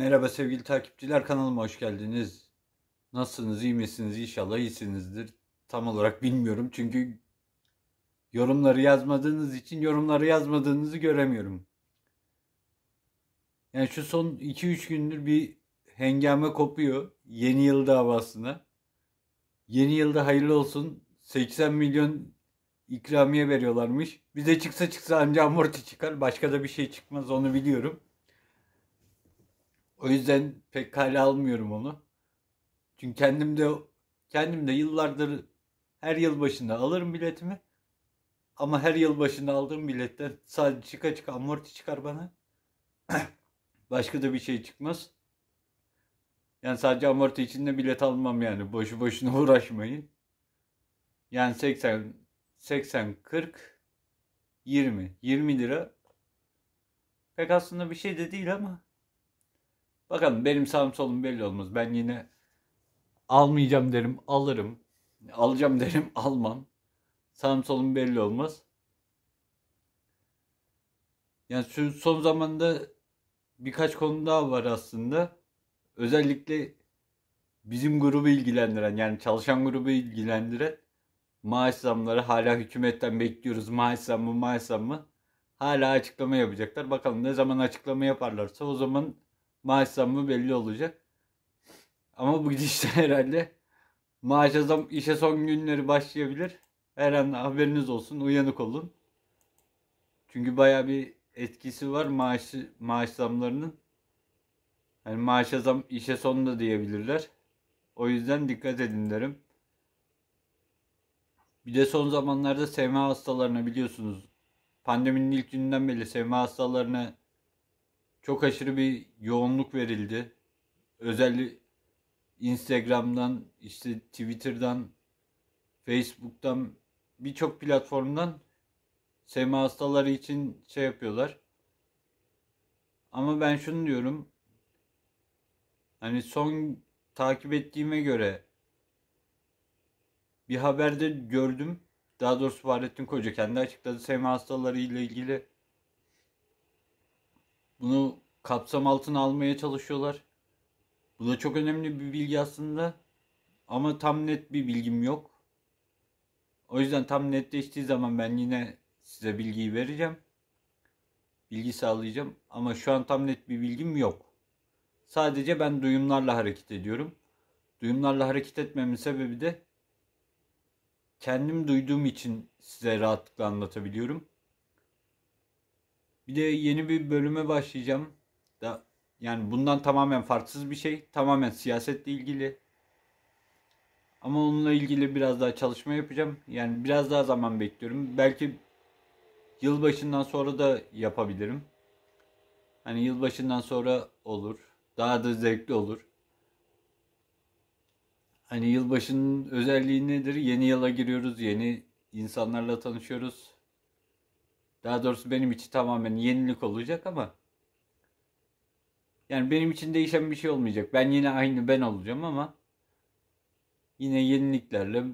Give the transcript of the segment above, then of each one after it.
Merhaba sevgili takipçiler kanalıma hoş geldiniz. Nasılsınız iyi misiniz inşallah iyisinizdir. Tam olarak bilmiyorum çünkü yorumları yazmadığınız için yorumları yazmadığınızı göremiyorum. Yani şu son 2-3 gündür bir hengame kopuyor yeni yıl davasına. Yeni yılda hayırlı olsun 80 milyon ikramiye veriyorlarmış. Bize çıksa çıksa anca amorti çıkar başka da bir şey çıkmaz onu biliyorum. O yüzden pek kale almıyorum onu. Çünkü kendim de kendim de yıllardır her yıl başında alırım biletimi. Ama her yıl başında aldığım biletten sadece çıka çıka amorti çıkar bana. Başka da bir şey çıkmaz. Yani sadece amorti içinde bilet almam yani. Boşu boşuna uğraşmayın. Yani 80 80 40 20 20 lira pek aslında bir şey de değil ama Bakalım benim sağım solum belli olmaz. Ben yine almayacağım derim alırım. Alacağım derim almam. Sağım solum belli olmaz. Yani son zamanda birkaç konu daha var aslında. Özellikle bizim grubu ilgilendiren yani çalışan grubu ilgilendiren maaş zamları hala hükümetten bekliyoruz maaş zammı maaş zammı hala açıklama yapacaklar. Bakalım ne zaman açıklama yaparlarsa o zaman maaş zammı belli olacak. Ama bu gidişte herhalde maaş zam işe son günleri başlayabilir. Her an haberiniz olsun, uyanık olun. Çünkü baya bir etkisi var maaş, maaş zamlarının. Yani maaşa zam işe son da diyebilirler. O yüzden dikkat edin derim. Bir de son zamanlarda SMA hastalarına biliyorsunuz pandeminin ilk gününden beri SMA hastalarına çok aşırı bir yoğunluk verildi. Özellikle Instagram'dan, işte Twitter'dan, Facebook'tan birçok platformdan sema hastaları için şey yapıyorlar. Ama ben şunu diyorum. Hani son takip ettiğime göre bir haberde gördüm. Daha doğrusu Fahrettin Koca kendi açıkladı sema hastaları ile ilgili bunu kapsam altına almaya çalışıyorlar. Bu da çok önemli bir bilgi aslında. Ama tam net bir bilgim yok. O yüzden tam netleştiği zaman ben yine size bilgiyi vereceğim. Bilgi sağlayacağım ama şu an tam net bir bilgim yok. Sadece ben duyumlarla hareket ediyorum. Duyumlarla hareket etmemin sebebi de kendim duyduğum için size rahatlıkla anlatabiliyorum. Bir de yeni bir bölüme başlayacağım. Da yani bundan tamamen farksız bir şey. Tamamen siyasetle ilgili. Ama onunla ilgili biraz daha çalışma yapacağım. Yani biraz daha zaman bekliyorum. Belki yılbaşından sonra da yapabilirim. Hani yılbaşından sonra olur. Daha da zevkli olur. Hani yılbaşının özelliği nedir? Yeni yıla giriyoruz, yeni insanlarla tanışıyoruz. Daha doğrusu benim için tamamen yenilik olacak ama yani benim için değişen bir şey olmayacak. Ben yine aynı ben olacağım ama yine yeniliklerle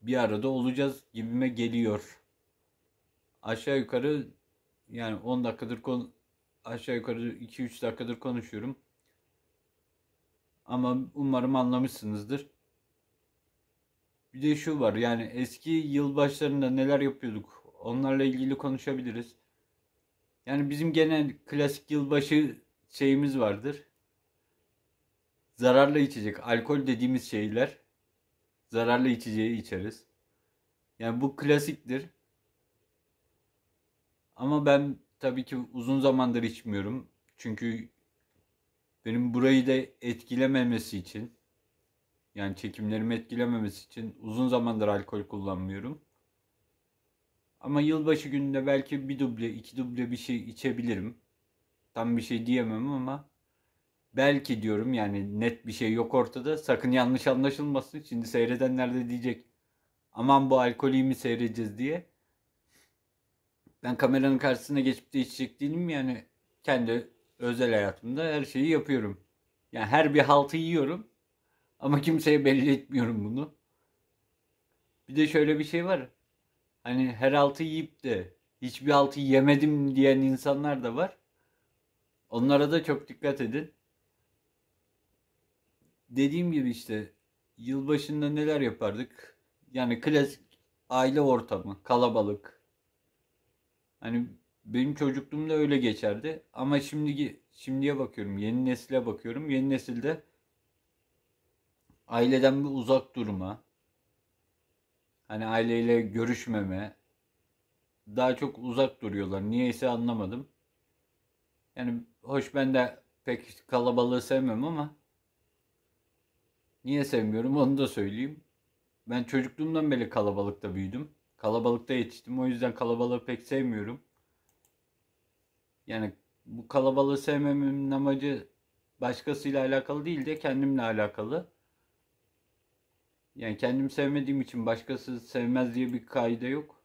bir arada olacağız gibime geliyor. Aşağı yukarı yani 10 dakikadır konu aşağı yukarı 2-3 dakikadır konuşuyorum. Ama umarım anlamışsınızdır. Bir de şu var yani eski yılbaşlarında neler yapıyorduk Onlarla ilgili konuşabiliriz. Yani bizim genel klasik yılbaşı şeyimiz vardır. Zararlı içecek, alkol dediğimiz şeyler zararlı içeceği içeriz. Yani bu klasiktir. Ama ben tabii ki uzun zamandır içmiyorum. Çünkü benim burayı da etkilememesi için yani çekimlerimi etkilememesi için uzun zamandır alkol kullanmıyorum. Ama yılbaşı gününde belki bir duble, iki duble bir şey içebilirim. Tam bir şey diyemem ama belki diyorum yani net bir şey yok ortada. Sakın yanlış anlaşılmasın. Şimdi seyredenler de diyecek aman bu alkolü mi seyredeceğiz diye. Ben kameranın karşısına geçip de içecek değilim yani kendi özel hayatımda her şeyi yapıyorum. Yani her bir haltı yiyorum ama kimseye belli etmiyorum bunu. Bir de şöyle bir şey var. Hani her altı yiyip de hiçbir altı yemedim diyen insanlar da var. Onlara da çok dikkat edin. Dediğim gibi işte yılbaşında neler yapardık? Yani klasik aile ortamı, kalabalık. Hani benim çocukluğumda öyle geçerdi. Ama şimdiki şimdiye bakıyorum, yeni nesile bakıyorum. Yeni nesilde aileden bir uzak durma, Hani aileyle görüşmeme. Daha çok uzak duruyorlar. Niyeyse anlamadım. Yani hoş ben de pek kalabalığı sevmem ama niye sevmiyorum onu da söyleyeyim. Ben çocukluğumdan beri kalabalıkta büyüdüm. Kalabalıkta yetiştim. O yüzden kalabalığı pek sevmiyorum. Yani bu kalabalığı sevmemin amacı başkasıyla alakalı değil de kendimle alakalı. Yani kendim sevmediğim için başkası sevmez diye bir kaide yok.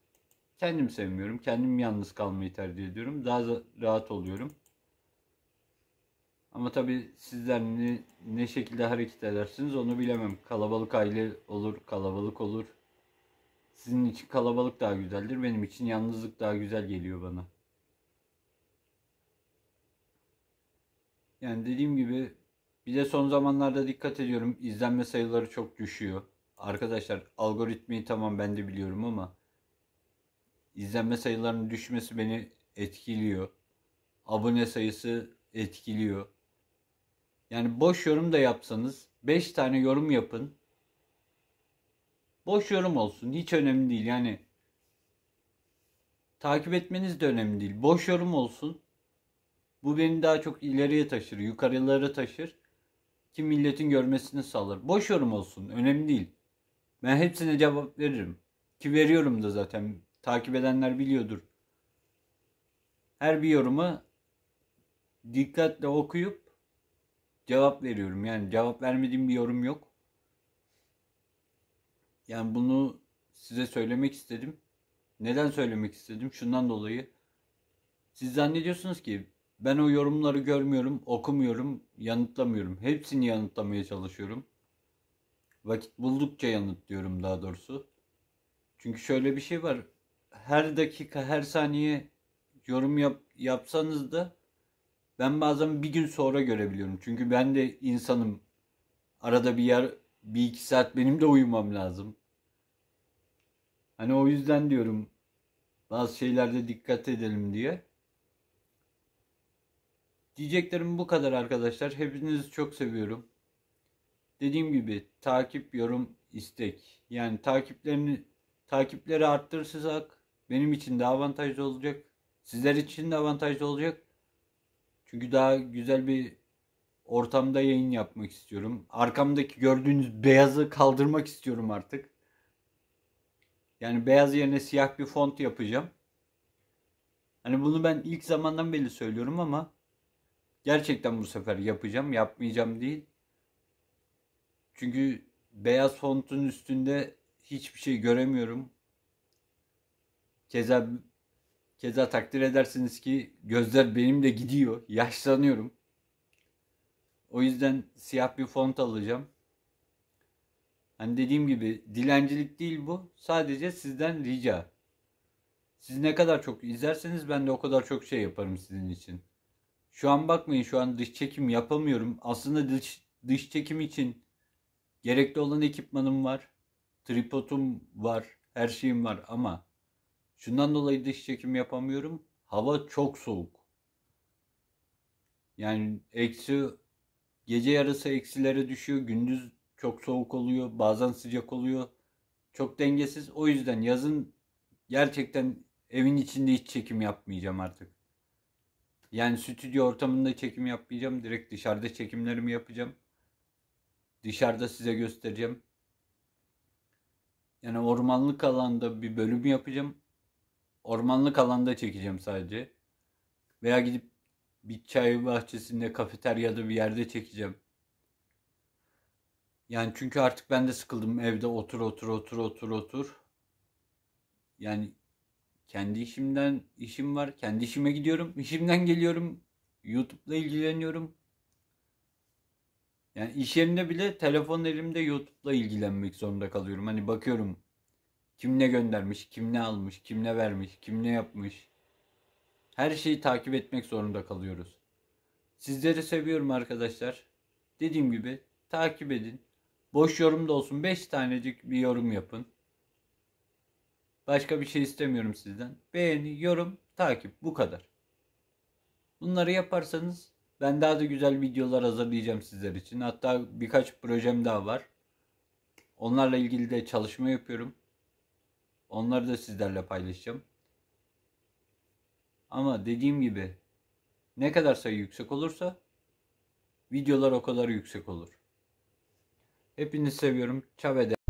Kendim sevmiyorum. Kendim yalnız kalmayı tercih ediyorum. Daha rahat oluyorum. Ama tabii sizler ne, ne şekilde hareket edersiniz onu bilemem. Kalabalık aile olur, kalabalık olur. Sizin için kalabalık daha güzeldir. Benim için yalnızlık daha güzel geliyor bana. Yani dediğim gibi bir de son zamanlarda dikkat ediyorum İzlenme sayıları çok düşüyor. Arkadaşlar algoritmayı tamam ben de biliyorum ama izlenme sayılarının düşmesi beni etkiliyor. Abone sayısı etkiliyor. Yani boş yorum da yapsanız 5 tane yorum yapın. Boş yorum olsun. Hiç önemli değil. Yani takip etmeniz de önemli değil. Boş yorum olsun. Bu beni daha çok ileriye taşır, yukarılara taşır. Ki milletin görmesini sağlar. Boş yorum olsun. Önemli değil. Ben hepsine cevap veririm. Ki veriyorum da zaten. Takip edenler biliyordur. Her bir yorumu dikkatle okuyup cevap veriyorum. Yani cevap vermediğim bir yorum yok. Yani bunu size söylemek istedim. Neden söylemek istedim? Şundan dolayı. Siz zannediyorsunuz ki ben o yorumları görmüyorum, okumuyorum, yanıtlamıyorum. Hepsini yanıtlamaya çalışıyorum. Vakit buldukça yanıtlıyorum daha doğrusu. Çünkü şöyle bir şey var. Her dakika, her saniye yorum yap, yapsanız da ben bazen bir gün sonra görebiliyorum. Çünkü ben de insanım. Arada bir yer, bir iki saat benim de uyumam lazım. Hani o yüzden diyorum bazı şeylerde dikkat edelim diye. Diyeceklerim bu kadar arkadaşlar. Hepinizi çok seviyorum dediğim gibi takip, yorum, istek. Yani takiplerini takipleri arttırırsak benim için de avantajlı olacak. Sizler için de avantajlı olacak. Çünkü daha güzel bir ortamda yayın yapmak istiyorum. Arkamdaki gördüğünüz beyazı kaldırmak istiyorum artık. Yani beyaz yerine siyah bir font yapacağım. Hani bunu ben ilk zamandan beri söylüyorum ama gerçekten bu sefer yapacağım, yapmayacağım değil. Çünkü beyaz fontun üstünde hiçbir şey göremiyorum. Keza keza takdir edersiniz ki gözler benim de gidiyor. Yaşlanıyorum. O yüzden siyah bir font alacağım. Hani dediğim gibi dilencilik değil bu. Sadece sizden rica. Siz ne kadar çok izlerseniz ben de o kadar çok şey yaparım sizin için. Şu an bakmayın şu an dış çekim yapamıyorum. Aslında dış, dış çekim için Gerekli olan ekipmanım var. Tripodum var. Her şeyim var ama şundan dolayı dış çekim yapamıyorum. Hava çok soğuk. Yani eksi gece yarısı eksilere düşüyor. Gündüz çok soğuk oluyor. Bazen sıcak oluyor. Çok dengesiz. O yüzden yazın gerçekten evin içinde hiç çekim yapmayacağım artık. Yani stüdyo ortamında çekim yapmayacağım. Direkt dışarıda çekimlerimi yapacağım. Dışarıda size göstereceğim. Yani ormanlık alanda bir bölüm yapacağım. Ormanlık alanda çekeceğim sadece. Veya gidip bir çay bahçesinde, kafeteryada bir yerde çekeceğim. Yani çünkü artık ben de sıkıldım evde otur otur otur otur otur. Yani kendi işimden işim var. Kendi işime gidiyorum. işimden geliyorum. YouTube'la ilgileniyorum. Yani iş yerinde bile telefon elimde YouTube'la ilgilenmek zorunda kalıyorum. Hani bakıyorum kim ne göndermiş, kim ne almış, kim ne vermiş, kim ne yapmış. Her şeyi takip etmek zorunda kalıyoruz. Sizleri seviyorum arkadaşlar. Dediğim gibi takip edin. Boş yorum da olsun 5 tanecik bir yorum yapın. Başka bir şey istemiyorum sizden. Beğeni, yorum, takip bu kadar. Bunları yaparsanız ben daha da güzel videolar hazırlayacağım sizler için. Hatta birkaç projem daha var. Onlarla ilgili de çalışma yapıyorum. Onları da sizlerle paylaşacağım. Ama dediğim gibi ne kadar sayı yüksek olursa videolar o kadar yüksek olur. Hepinizi seviyorum. Çavede.